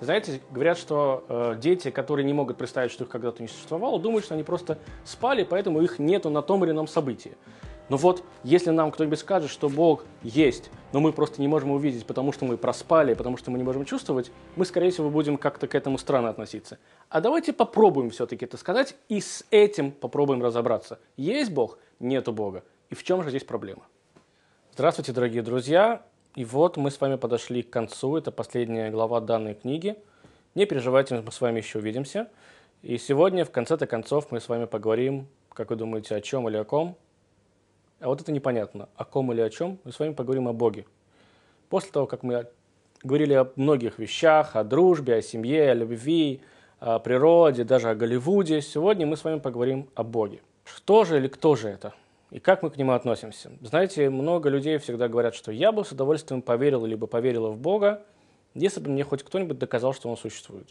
Знаете, говорят, что э, дети, которые не могут представить, что их когда-то не существовало, думают, что они просто спали, поэтому их нету на том или ином событии. Но вот, если нам кто-нибудь скажет, что Бог есть, но мы просто не можем увидеть, потому что мы проспали, потому что мы не можем чувствовать, мы, скорее всего, будем как-то к этому странно относиться. А давайте попробуем все-таки это сказать и с этим попробуем разобраться. Есть Бог? Нету Бога. И в чем же здесь проблема? Здравствуйте, дорогие друзья! И вот мы с вами подошли к концу. Это последняя глава данной книги. Не переживайте, мы с вами еще увидимся. И сегодня, в конце-то концов, мы с вами поговорим, как вы думаете, о чем или о ком? А вот это непонятно, о ком или о чем, мы с вами поговорим о Боге. После того, как мы говорили о многих вещах, о дружбе, о семье, о любви, о природе, даже о Голливуде, сегодня мы с вами поговорим о Боге. Что же или кто же это? и как мы к нему относимся. Знаете, много людей всегда говорят, что я бы с удовольствием поверил либо поверила в Бога, если бы мне хоть кто-нибудь доказал, что он существует.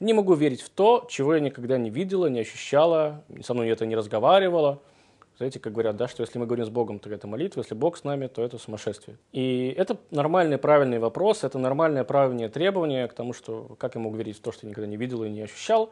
Не могу верить в то, чего я никогда не видела, не ощущала, со мной это не разговаривала. Знаете, как говорят, да, что если мы говорим с Богом, то это молитва, если Бог с нами, то это сумасшествие. И это нормальный, правильный вопрос, это нормальное, правильное требование к тому, что как я могу верить в то, что я никогда не видел и не ощущал.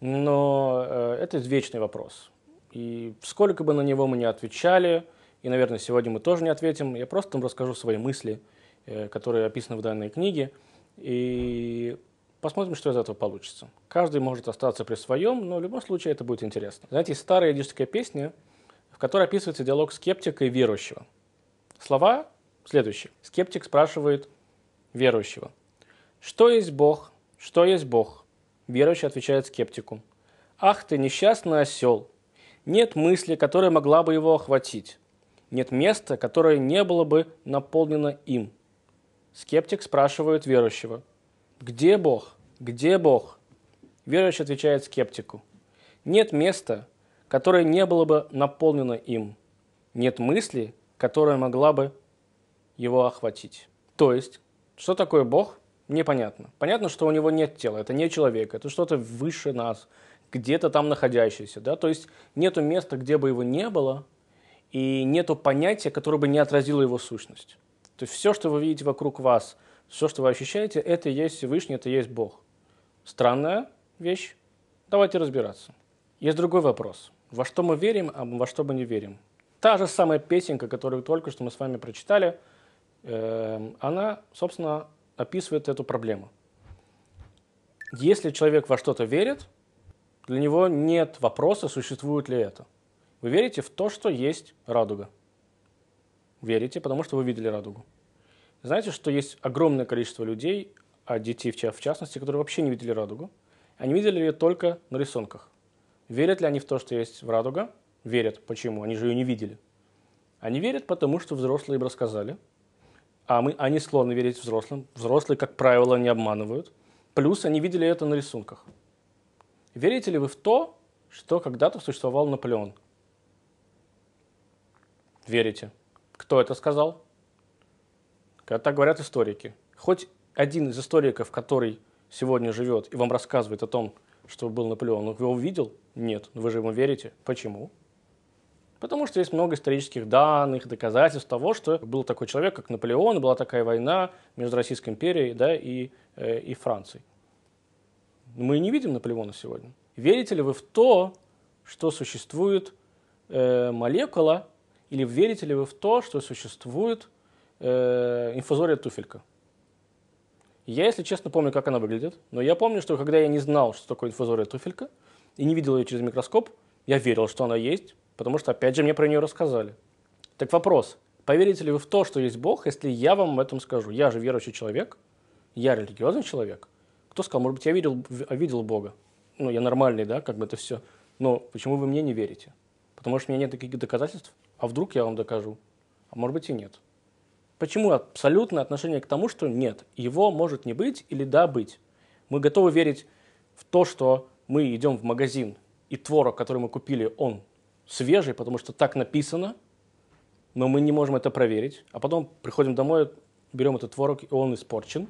Но э, это вечный вопрос. И сколько бы на него мы не отвечали, и, наверное, сегодня мы тоже не ответим, я просто вам расскажу свои мысли, э, которые описаны в данной книге, и посмотрим, что из этого получится. Каждый может остаться при своем, но в любом случае это будет интересно. Знаете, есть старая идическая песня, в которой описывается диалог скептика и верующего. Слова следующие. Скептик спрашивает верующего. «Что есть Бог? Что есть Бог?» Верующий отвечает скептику. «Ах ты, несчастный осел! Нет мысли, которая могла бы его охватить. Нет места, которое не было бы наполнено им. Скептик спрашивает верующего. Где Бог? Где Бог? Верующий отвечает скептику. Нет места, которое не было бы наполнено им. Нет мысли, которая могла бы его охватить. То есть, что такое Бог? Непонятно. Понятно, что у него нет тела, это не человек, это что-то выше нас, где-то там находящийся. Да? То есть нету места, где бы его не было, и нету понятия, которое бы не отразило его сущность. То есть все, что вы видите вокруг вас, все, что вы ощущаете, это и есть Всевышний, это и есть Бог. Странная вещь. Давайте разбираться. Есть другой вопрос. Во что мы верим, а во что мы не верим? Та же самая песенка, которую только что мы с вами прочитали, эм, она, собственно, описывает эту проблему. Если человек во что-то верит – для него нет вопроса, существует ли это. Вы верите в то, что есть радуга. Верите, потому что вы видели радугу. Знаете, что есть огромное количество людей, а детей в частности, которые вообще не видели радугу. Они видели ее только на рисунках. Верят ли они в то, что есть в радуга? Верят. Почему? Они же ее не видели. Они верят, потому что взрослые им рассказали. А мы, они склонны верить взрослым. Взрослые, как правило, не обманывают. Плюс они видели это на рисунках. Верите ли вы в то, что когда-то существовал Наполеон? Верите. Кто это сказал? Когда так говорят историки. Хоть один из историков, который сегодня живет и вам рассказывает о том, что был Наполеон, но его увидел? Нет. Вы же ему верите. Почему? Потому что есть много исторических данных, доказательств того, что был такой человек, как Наполеон, была такая война между Российской империей да, и, э, и Францией. Мы не видим Наполеона сегодня. Верите ли вы в то, что существует э, молекула, или верите ли вы в то, что существует э, инфузория туфелька? Я, если честно, помню, как она выглядит, но я помню, что когда я не знал, что такое инфузория туфелька, и не видел ее через микроскоп, я верил, что она есть, потому что, опять же, мне про нее рассказали. Так вопрос, поверите ли вы в то, что есть Бог, если я вам об этом скажу? Я же верующий человек, я религиозный человек – кто сказал, может быть, я видел, а, видел Бога, ну, я нормальный, да, как бы это все, но почему вы мне не верите? Потому что у меня нет таких доказательств, а вдруг я вам докажу, а может быть и нет. Почему абсолютное отношение к тому, что нет, его может не быть или да быть? Мы готовы верить в то, что мы идем в магазин, и творог, который мы купили, он свежий, потому что так написано, но мы не можем это проверить. А потом приходим домой, берем этот творог, и он испорчен.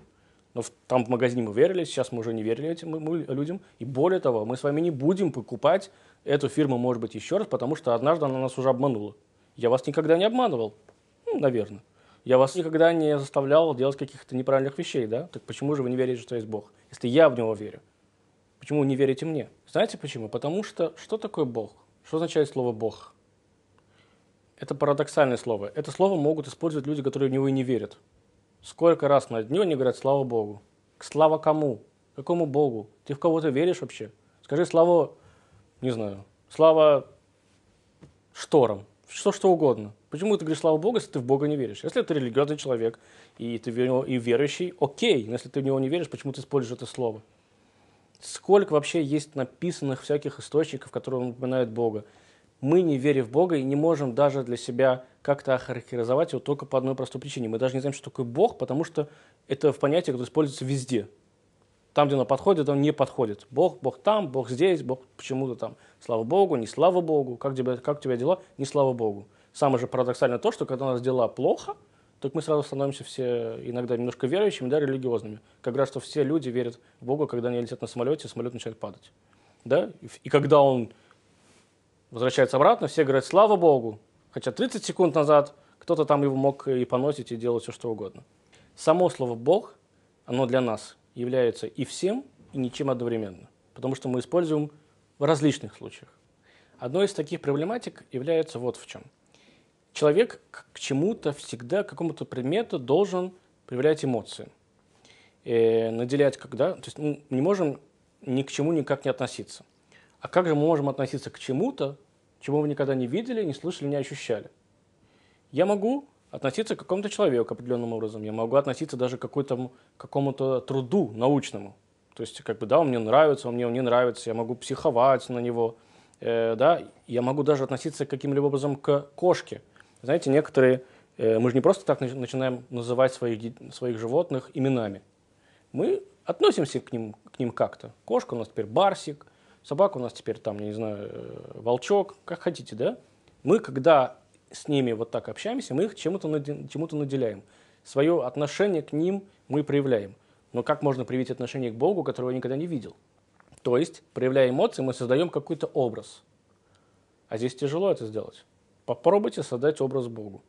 Но в, там в магазине мы верили, сейчас мы уже не верили этим мы, мы, людям. И более того, мы с вами не будем покупать эту фирму, может быть, еще раз, потому что однажды она нас уже обманула. Я вас никогда не обманывал, ну, наверное. Я вас никогда не заставлял делать каких-то неправильных вещей, да? Так почему же вы не верите, что есть Бог, если я в Него верю? Почему вы не верите мне? Знаете почему? Потому что что такое Бог? Что означает слово «Бог»? Это парадоксальное слово. Это слово могут использовать люди, которые в него и не верят. Сколько раз на дню они говорят «Слава Богу». Слава кому? Какому Богу? Ты в кого-то веришь вообще? Скажи слава, не знаю, слава шторам, что, что угодно. Почему ты говоришь слава Богу, если ты в Бога не веришь? Если ты религиозный человек и ты в него и верующий, окей, но если ты в него не веришь, почему ты используешь это слово? Сколько вообще есть написанных всяких источников, которые упоминают Бога? мы, не верим в Бога, и не можем даже для себя как-то охарактеризовать его только по одной простой причине. Мы даже не знаем, что такое Бог, потому что это в понятие, которое используется везде. Там, где оно подходит, оно не подходит. Бог, Бог там, Бог здесь, Бог почему-то там. Слава Богу, не слава Богу. Как тебе, как у тебя дела? Не слава Богу. Самое же парадоксальное то, что когда у нас дела плохо, так мы сразу становимся все иногда немножко верующими, да, религиозными. Как раз, что все люди верят в Бога, когда они летят на самолете, самолет начинает падать. Да? И когда он возвращается обратно, все говорят, слава богу. Хотя 30 секунд назад кто-то там его мог и поносить, и делать все, что угодно. Само слово «бог», оно для нас является и всем, и ничем одновременно, потому что мы используем в различных случаях. Одной из таких проблематик является вот в чем. Человек к чему-то всегда, к какому-то предмету должен проявлять эмоции. Э, наделять когда, то есть мы ну, не можем ни к чему никак не относиться. А как же мы можем относиться к чему-то, чего вы никогда не видели, не слышали, не ощущали? Я могу относиться к какому-то человеку определенным образом, я могу относиться даже к, к какому-то труду научному. То есть, как бы, да, он мне нравится, он мне он не нравится, я могу психовать на него, э, да, я могу даже относиться каким-либо образом к кошке. Знаете, некоторые, э, мы же не просто так начинаем называть своих, своих животных именами. Мы относимся к ним, к ним как-то. Кошка у нас теперь Барсик – собака у нас теперь там, я не знаю, э, волчок, как хотите, да? Мы, когда с ними вот так общаемся, мы их чему-то чему наделяем. Свое отношение к ним мы проявляем. Но как можно проявить отношение к Богу, которого я никогда не видел? То есть, проявляя эмоции, мы создаем какой-то образ. А здесь тяжело это сделать. Попробуйте создать образ Богу.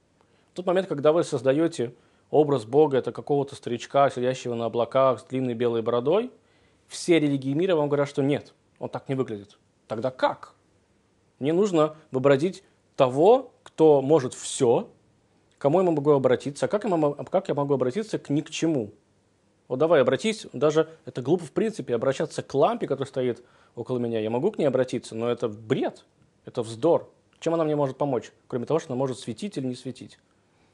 В тот момент, когда вы создаете образ Бога, это какого-то старичка, сидящего на облаках с длинной белой бородой, все религии мира вам говорят, что нет – он так не выглядит. Тогда как? Мне нужно выбродить того, кто может все, кому я могу обратиться, как я могу, как я могу обратиться к ни к чему. Вот давай обратись, даже это глупо в принципе, обращаться к лампе, которая стоит около меня. Я могу к ней обратиться, но это бред, это вздор. Чем она мне может помочь, кроме того, что она может светить или не светить?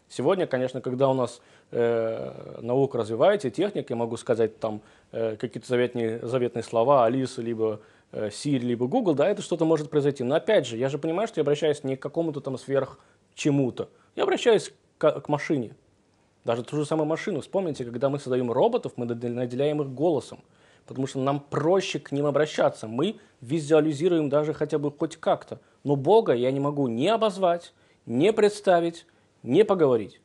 Сегодня, конечно, когда у нас э, наука развивается, техника, я могу сказать там э, какие-то заветные, заветные слова Алиса либо Э, Siri либо Google, да, это что-то может произойти. Но опять же, я же понимаю, что я обращаюсь не к какому-то там сверх чему-то. Я обращаюсь к, к машине. Даже ту же самую машину. Вспомните, когда мы создаем роботов, мы наделяем их голосом. Потому что нам проще к ним обращаться. Мы визуализируем даже хотя бы хоть как-то. Но Бога я не могу не обозвать, не представить, не поговорить.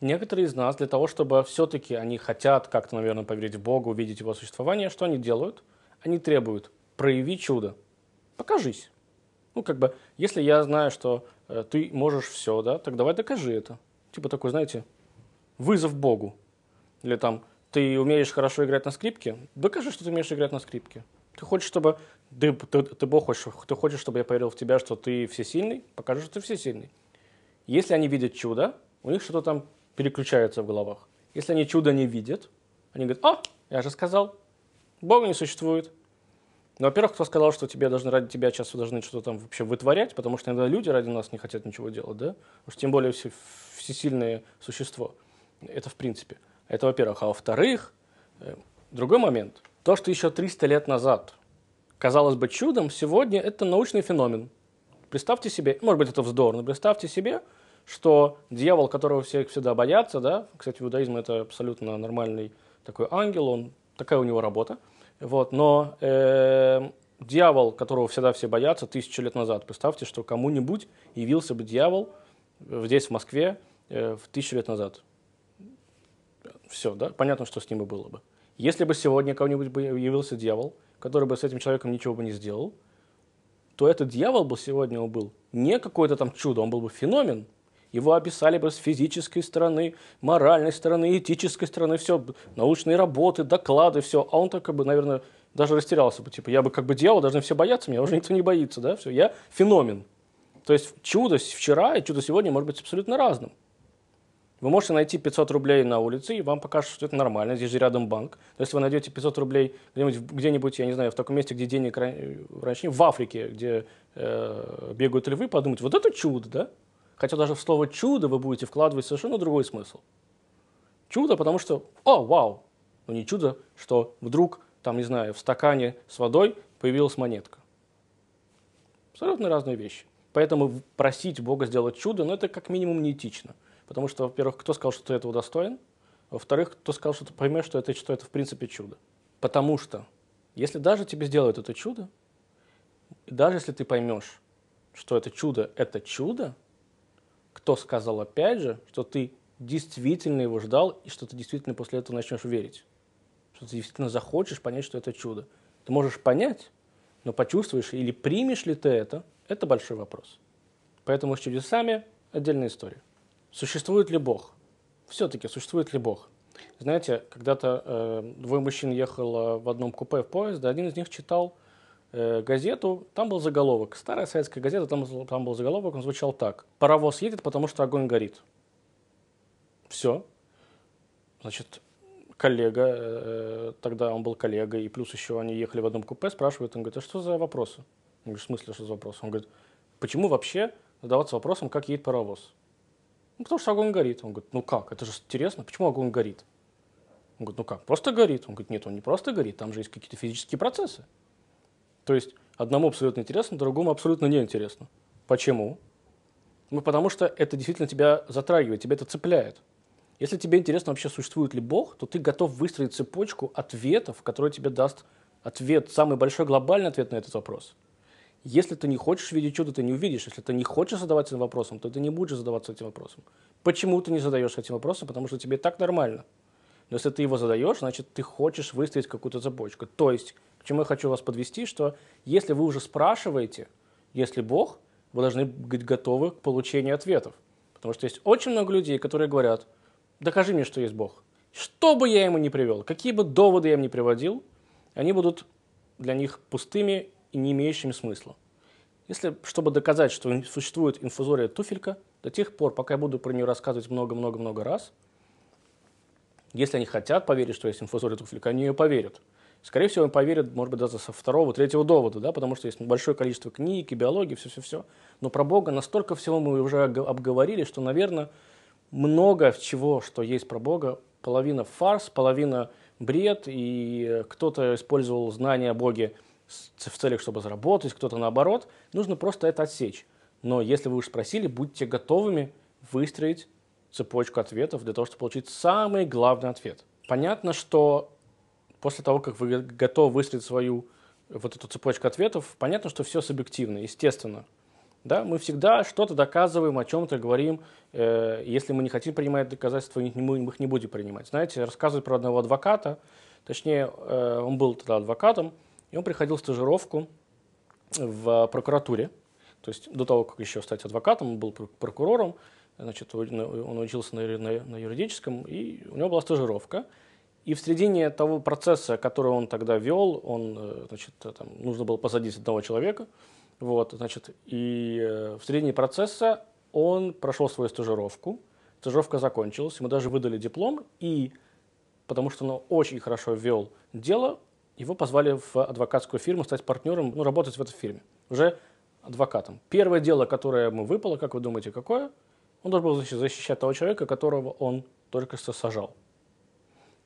Некоторые из нас для того, чтобы все-таки они хотят как-то, наверное, поверить в Бога, увидеть его существование, что они делают? Они требуют прояви чудо, покажись. Ну, как бы, если я знаю, что э, ты можешь все, да, так давай докажи это. Типа такой, знаете, вызов Богу. Или там, ты умеешь хорошо играть на скрипке, докажи, что ты умеешь играть на скрипке. Ты хочешь, чтобы... Ты, ты, ты Бог хочешь, ты хочешь, чтобы я поверил в тебя, что ты всесильный? Покажи, что ты всесильный. Если они видят чудо, у них что-то там переключается в головах. Если они чудо не видят, они говорят, "О, «А, я же сказал, Бога не существует, ну, во-первых, кто сказал, что тебе должны ради тебя часто должны что-то там вообще вытворять, потому что иногда люди ради нас не хотят ничего делать, да? Уж тем более все, всесильное существо. Это в принципе. Это во-первых. А во-вторых, э, другой момент. То, что еще 300 лет назад казалось бы чудом, сегодня это научный феномен. Представьте себе, может быть, это вздор, но представьте себе, что дьявол, которого все всегда боятся, да, кстати, в иудаизме это абсолютно нормальный такой ангел, он, такая у него работа – вот, но э, дьявол, которого всегда все боятся, тысячу лет назад, представьте, что кому-нибудь явился бы дьявол э, здесь, в Москве, э, в тысячу лет назад. Все, да? Понятно, что с ним и было бы. Если бы сегодня кому-нибудь бы явился дьявол, который бы с этим человеком ничего бы не сделал, то этот дьявол бы сегодня он был не какое-то там чудо, он был бы феномен – его описали бы с физической стороны, моральной стороны, этической стороны, все, научные работы, доклады, все. А он так, как бы, наверное, даже растерялся бы. Типа, я бы как бы делал, должны все бояться, меня уже никто не боится, да, все, я феномен. То есть чудо вчера и чудо сегодня может быть абсолютно разным. Вы можете найти 500 рублей на улице, и вам покажут, что это нормально, здесь же рядом банк. Но если вы найдете 500 рублей где-нибудь, где-нибудь, я не знаю, в таком месте, где денег э, раньше, в Африке, где э, бегают львы, подумать, вот это чудо, да? Хотя даже в слово «чудо» вы будете вкладывать совершенно другой смысл. Чудо, потому что, о, вау, но ну, не чудо, что вдруг, там, не знаю, в стакане с водой появилась монетка. Абсолютно разные вещи. Поэтому просить Бога сделать чудо, ну, это как минимум неэтично. Потому что, во-первых, кто сказал, что ты этого достоин? Во-вторых, кто сказал, что ты поймешь, что это, что это в принципе чудо? Потому что, если даже тебе сделают это чудо, даже если ты поймешь, что это чудо – это чудо, кто сказал опять же, что ты действительно его ждал и что ты действительно после этого начнешь верить. Что ты действительно захочешь понять, что это чудо. Ты можешь понять, но почувствуешь или примешь ли ты это, это большой вопрос. Поэтому с чудесами отдельная история. Существует ли Бог? Все-таки существует ли Бог? Знаете, когда-то э, двое мужчин ехало в одном купе в поезд, да, один из них читал Э, газету, там был заголовок. Старая советская газета, там, там был заголовок, он звучал так. «Паровоз едет, потому что огонь горит». Все. Значит, коллега, э, тогда он был коллегой и плюс еще они ехали в одном купе, спрашивают, он говорит, а что за вопросы? Я говорю, в смысле, что за вопросы? Он говорит, почему вообще задаваться вопросом, как едет паровоз? Ну, потому что огонь горит. Он говорит, ну как, это же интересно, почему огонь горит? Он говорит, ну как, просто горит? Он говорит, нет, он не просто горит, там же есть какие-то физические процессы. То есть одному абсолютно интересно, другому абсолютно неинтересно. Почему? Ну, потому что это действительно тебя затрагивает, тебя это цепляет. Если тебе интересно вообще, существует ли Бог, то ты готов выстроить цепочку ответов, которые тебе даст ответ, самый большой глобальный ответ на этот вопрос. Если ты не хочешь видеть чудо, ты не увидишь. Если ты не хочешь задаваться этим вопросом, то ты не будешь задаваться этим вопросом. Почему ты не задаешься этим вопросом? Потому что тебе так нормально. Но если ты его задаешь, значит, ты хочешь выставить какую-то цепочку. То есть, к чему я хочу вас подвести, что если вы уже спрашиваете, если Бог, вы должны быть готовы к получению ответов. Потому что есть очень много людей, которые говорят, докажи мне, что есть Бог. Что бы я ему ни привел, какие бы доводы я им ни приводил, они будут для них пустыми и не имеющими смысла. Если, чтобы доказать, что существует инфузория туфелька, до тех пор, пока я буду про нее рассказывать много-много-много раз – если они хотят поверить, что есть инфузория туфлика, они ее поверят. Скорее всего, им поверят, может быть, даже со второго, третьего довода, да, потому что есть большое количество книг и биологии, все-все-все. Но про Бога настолько всего мы уже обговорили, что, наверное, много чего, что есть про Бога, половина фарс, половина бред, и кто-то использовал знания о Боге в целях, чтобы заработать, кто-то наоборот. Нужно просто это отсечь. Но если вы уж спросили, будьте готовыми выстроить цепочку ответов для того, чтобы получить самый главный ответ. Понятно, что после того, как вы готовы выстроить свою вот эту цепочку ответов, понятно, что все субъективно, естественно. Да, мы всегда что-то доказываем, о чем-то говорим. Э, если мы не хотим принимать доказательства, мы их не будем принимать. Знаете, рассказывают про одного адвоката, точнее, э, он был тогда адвокатом, и он приходил в стажировку в прокуратуре. То есть до того, как еще стать адвокатом, он был прокурором значит, он учился на, на, на юридическом, и у него была стажировка. И в середине того процесса, который он тогда вел, он, э, значит, там, нужно было посадить одного человека, вот, значит, и э, в середине процесса он прошел свою стажировку, стажировка закончилась, ему даже выдали диплом, и потому что он очень хорошо вел дело, его позвали в адвокатскую фирму стать партнером, ну, работать в этой фирме, уже адвокатом. Первое дело, которое ему выпало, как вы думаете, какое? – он должен был защищать того человека, которого он только что сажал.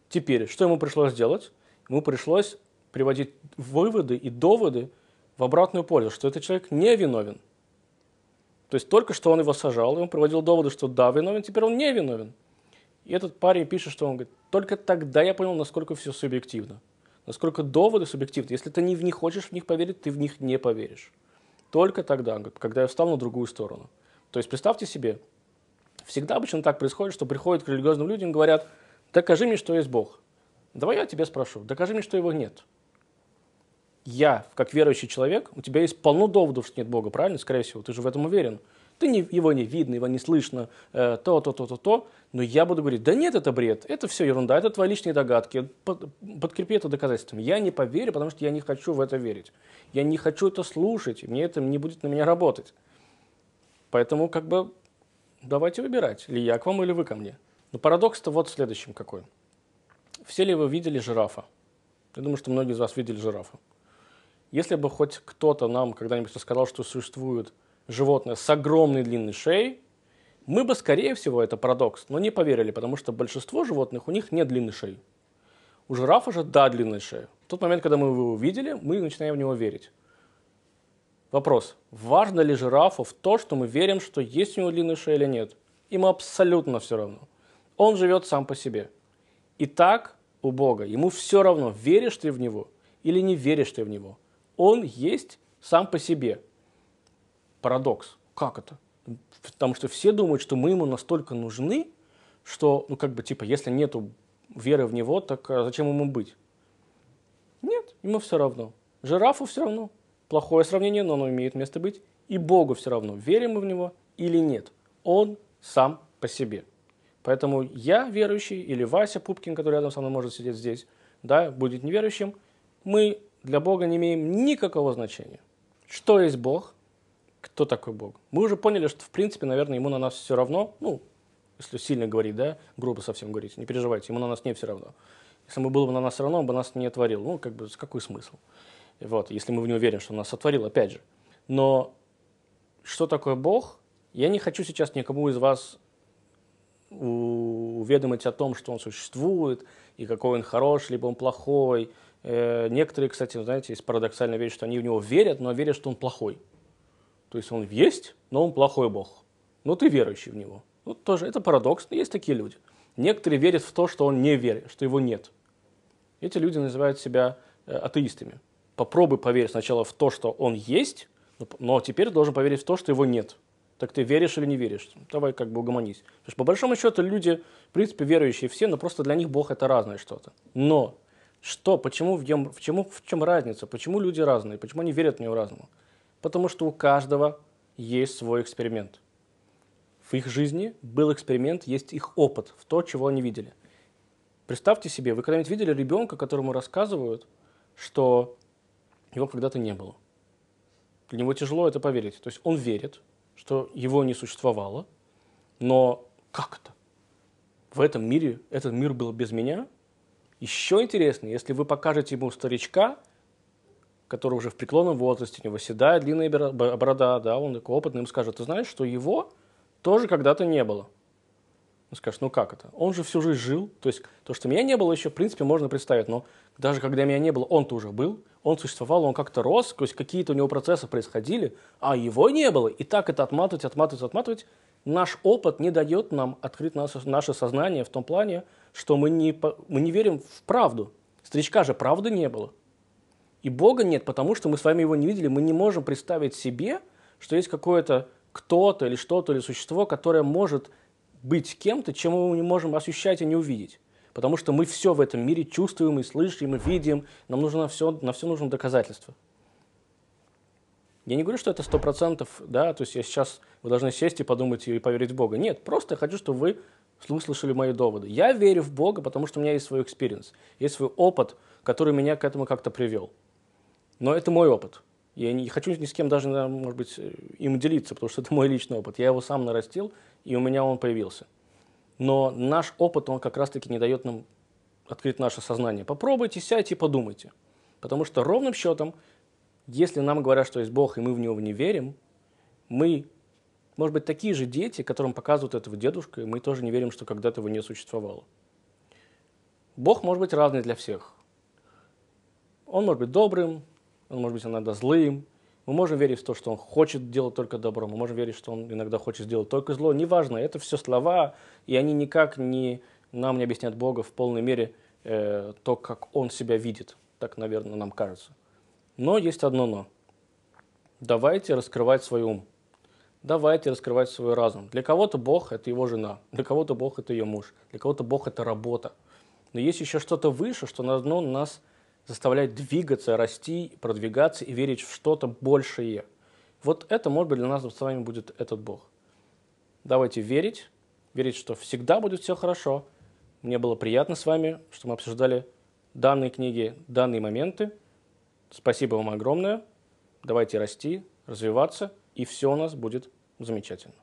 Теперь, что ему пришлось делать? Ему пришлось приводить выводы и доводы в обратную пользу, что этот человек не виновен. То есть только что он его сажал, и он приводил доводы, что да, виновен, теперь он не виновен. И этот парень пишет, что он говорит, только тогда я понял, насколько все субъективно. Насколько доводы субъективны. Если ты не, в них хочешь в них поверить, ты в них не поверишь. Только тогда, говорит, когда я встал на другую сторону. То есть представьте себе, Всегда обычно так происходит, что приходят к религиозным людям и говорят, докажи мне, что есть Бог. Давай я тебе спрошу, докажи мне, что его нет. Я, как верующий человек, у тебя есть полно доводов, что нет Бога, правильно? Скорее всего, ты же в этом уверен. Ты не, его не видно, его не слышно, э, то, то, то, то, то. Но я буду говорить, да нет, это бред, это все ерунда, это твои личные догадки, под, подкрепи это доказательством. Я не поверю, потому что я не хочу в это верить. Я не хочу это слушать, мне это не будет на меня работать. Поэтому как бы давайте выбирать, ли я к вам или вы ко мне. Но парадокс-то вот в следующем какой. Все ли вы видели жирафа? Я думаю, что многие из вас видели жирафа. Если бы хоть кто-то нам когда-нибудь рассказал, что существует животное с огромной длинной шеей, мы бы, скорее всего, это парадокс, но не поверили, потому что большинство животных, у них нет длинной шеи. У жирафа же, да, длинная шея. В тот момент, когда мы его увидели, мы начинаем в него верить. Вопрос. Важно ли жирафу в то, что мы верим, что есть у него длинная шея или нет? Им абсолютно все равно. Он живет сам по себе. И так у Бога. Ему все равно, веришь ты в него или не веришь ты в него. Он есть сам по себе. Парадокс. Как это? Потому что все думают, что мы ему настолько нужны, что, ну, как бы, типа, если нету веры в него, так а зачем ему быть? Нет, ему все равно. Жирафу все равно. Плохое сравнение, но оно имеет место быть. И Богу все равно, верим мы в Него или нет. Он сам по себе. Поэтому я верующий или Вася Пупкин, который рядом со мной может сидеть здесь, да, будет неверующим, мы для Бога не имеем никакого значения. Что есть Бог? Кто такой Бог? Мы уже поняли, что, в принципе, наверное, ему на нас все равно, ну, если сильно говорить, да, грубо совсем говорить, не переживайте, ему на нас не все равно. Если бы было бы на нас все равно, он бы нас не творил. Ну, как бы, какой смысл? Вот, если мы в него верим, что он нас сотворил, опять же. Но что такое Бог? Я не хочу сейчас никому из вас уведомить о том, что он существует, и какой он хороший, либо он плохой. Э, некоторые, кстати, знаете, есть парадоксальная вещь, что они в него верят, но верят, что он плохой. То есть он есть, но он плохой Бог. Но ну, ты верующий в него. Ну, тоже это парадокс, но есть такие люди. Некоторые верят в то, что он не верит, что его нет. Эти люди называют себя э, атеистами попробуй поверить сначала в то, что он есть, но теперь должен поверить в то, что его нет. Так ты веришь или не веришь? Давай как бы угомонись. Потому что по большому счету люди, в принципе, верующие все, но просто для них Бог это разное что-то. Но что, почему, в, чем, в, чему, в чем разница? Почему люди разные? Почему они верят в него разному? Потому что у каждого есть свой эксперимент. В их жизни был эксперимент, есть их опыт в то, чего они видели. Представьте себе, вы когда-нибудь видели ребенка, которому рассказывают, что его когда-то не было. Для него тяжело это поверить. То есть он верит, что его не существовало, но как это? В этом мире, этот мир был без меня? Еще интереснее, если вы покажете ему старичка, который уже в преклонном возрасте, у него седая длинная борода, да, он такой опытный, ему скажет, ты знаешь, что его тоже когда-то не было. Ну, скажешь, ну как это? Он же всю жизнь жил. То есть то, что меня не было еще, в принципе, можно представить. Но даже когда меня не было, он-то уже был, он существовал, он как-то рос, то есть какие-то у него процессы происходили, а его не было. И так это отматывать, отматывать, отматывать. Наш опыт не дает нам открыть наше, наше сознание в том плане, что мы не, мы не верим в правду. Старичка же правды не было. И Бога нет, потому что мы с вами его не видели. Мы не можем представить себе, что есть какое-то кто-то или что-то или существо, которое может быть кем-то, чему мы не можем ощущать и не увидеть. Потому что мы все в этом мире чувствуем и слышим, и видим. Нам нужно все, на все нужно доказательство. Я не говорю, что это сто процентов, да, то есть я сейчас, вы должны сесть и подумать и поверить в Бога. Нет, просто я хочу, чтобы вы выслушали мои доводы. Я верю в Бога, потому что у меня есть свой экспириенс, есть свой опыт, который меня к этому как-то привел. Но это мой опыт. Я не хочу ни с кем даже, может быть, э, им делиться, потому что это мой личный опыт. Я его сам нарастил, и у меня он появился. Но наш опыт, он как раз-таки не дает нам открыть наше сознание. Попробуйте, сядьте и подумайте. Потому что ровным счетом, если нам говорят, что есть Бог, и мы в Него не верим, мы, может быть, такие же дети, которым показывают этого дедушка, и мы тоже не верим, что когда-то его не существовало. Бог может быть разный для всех. Он может быть добрым, он может быть иногда злым. Мы можем верить в то, что он хочет делать только добро, мы можем верить, что он иногда хочет сделать только зло. Неважно, это все слова, и они никак не, нам не объясняют Бога в полной мере э, то, как он себя видит. Так, наверное, нам кажется. Но есть одно но. Давайте раскрывать свой ум. Давайте раскрывать свой разум. Для кого-то Бог – это его жена, для кого-то Бог – это ее муж, для кого-то Бог – это работа. Но есть еще что-то выше, что на должно нас заставляет двигаться, расти, продвигаться и верить в что-то большее. Вот это, может быть, для нас с вами будет этот Бог. Давайте верить, верить, что всегда будет все хорошо. Мне было приятно с вами, что мы обсуждали данные книги, данные моменты. Спасибо вам огромное. Давайте расти, развиваться, и все у нас будет замечательно.